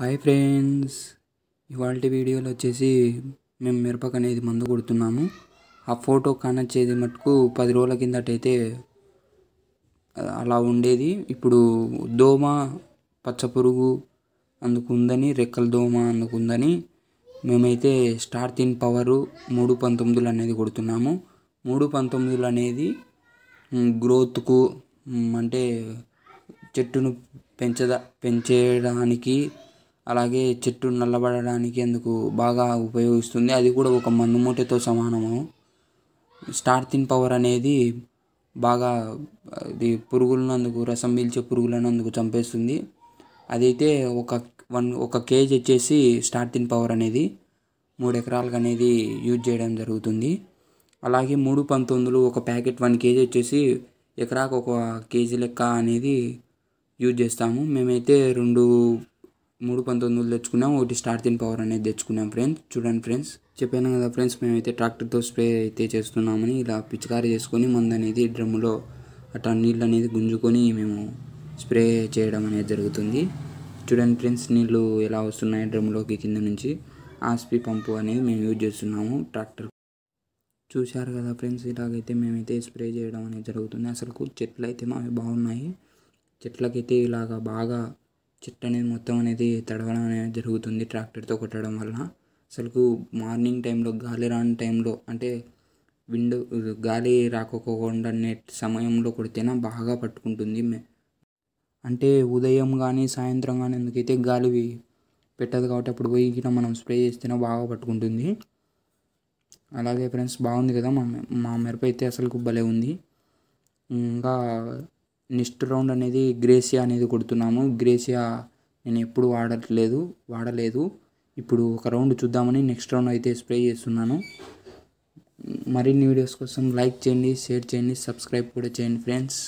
hi friends ఇవాళ వీడియోలో వచ్చేసి మేము మిరపకు అనేది మందు కొడుతున్నాము ఆ ఫోటో కానొచ్చేది మటుకు పది రోజుల కిందటైతే అలా ఉండేది ఇప్పుడు దోమ పచ్చపురుగు అందుకుందని రెక్కల దోమ అందుకుందని మేమైతే స్టార్ తిన్ పవరు మూడు పంతొమ్మిదిలు అనేది కొడుతున్నాము మూడు పంతొమ్మిదిలు అనేది గ్రోత్కు అంటే చెట్టును పెంచదా పెంచేయడానికి అలాగే చెట్టు నల్లబడడానికి అందుకు బాగా ఉపయోగిస్తుంది అది కూడా ఒక మందు మూటతో సమానము స్టార్టింగ్ పవర్ అనేది బాగా అది పురుగులనందుకు రసం పీల్చే పురుగులనందుకు చంపేస్తుంది అదైతే ఒక వన్ ఒక కేజీ వచ్చేసి స్టార్టింగ్ పవర్ అనేది మూడు ఎకరాలకు అనేది యూజ్ చేయడం జరుగుతుంది అలాగే మూడు పంతొమ్మిదిలు ఒక ప్యాకెట్ వన్ కేజీ వచ్చేసి ఎకరాకు ఒక కేజీ లెక్క అనేది యూజ్ చేస్తాము మేమైతే రెండు మూడు పంతొమ్మిది వందలు తెచ్చుకున్నాం ఒకటి స్టార్ తిన్ పవర్ అనేది తెచ్చుకున్నాం ఫ్రెండ్స్ చూడండి ఫ్రెండ్స్ చెప్పాను కదా ఫ్రెండ్స్ మేమైతే ట్రాక్టర్తో స్ప్రే అయితే చేస్తున్నామని ఇలా పిచికారి చేసుకొని మందు అనేది డ్రమ్ములో అట్లా నీళ్ళు అనేది గుంజుకొని మేము స్ప్రే చేయడం అనేది జరుగుతుంది చూడండి ఫ్రెండ్స్ నీళ్ళు ఎలా వస్తున్నాయి డ్రమ్లోకి కింద నుంచి ఆస్పి పంపు అనేది మేము యూజ్ చేస్తున్నాము ట్రాక్టర్ చూశారు కదా ఫ్రెండ్స్ ఇలాగైతే మేమైతే స్ప్రే చేయడం అనేది జరుగుతుంది అసలు చెట్లు అయితే మావి బాగున్నాయి చెట్లకైతే ఇలాగ బాగా చెట్టు అనేది మొత్తం అనేది తడవడం అనేది జరుగుతుంది ట్రాక్టర్తో కొట్టడం వల్ల అసలు మార్నింగ్ టైంలో గాలి రాని టైంలో అంటే విండ్ గాలి రాకోకుండా సమయంలో కొడితేనే బాగా పట్టుకుంటుంది అంటే ఉదయం కానీ సాయంత్రం కానీ ఎందుకైతే గాలి పెట్టదు కాబట్టి అప్పుడు పోయి ఇక్కడ మనం స్ప్రే చేస్తేనే బాగా పట్టుకుంటుంది అలాగే ఫ్రెండ్స్ బాగుంది కదా మా మా మిరప అయితే అసలు భలే ఉంది ఇంకా నెక్స్ట్ రౌండ్ అనేది గ్రేసియా అనేది కొడుతున్నాము గ్రేసియా నేను ఎప్పుడు వాడట్లేదు వాడలేదు ఇప్పుడు ఒక రౌండ్ చూద్దామని నెక్స్ట్ రౌండ్ అయితే స్ప్రే చేస్తున్నాను మరిన్ని వీడియోస్ కోసం లైక్ చేయండి షేర్ చేయండి సబ్స్క్రైబ్ కూడా చేయండి ఫ్రెండ్స్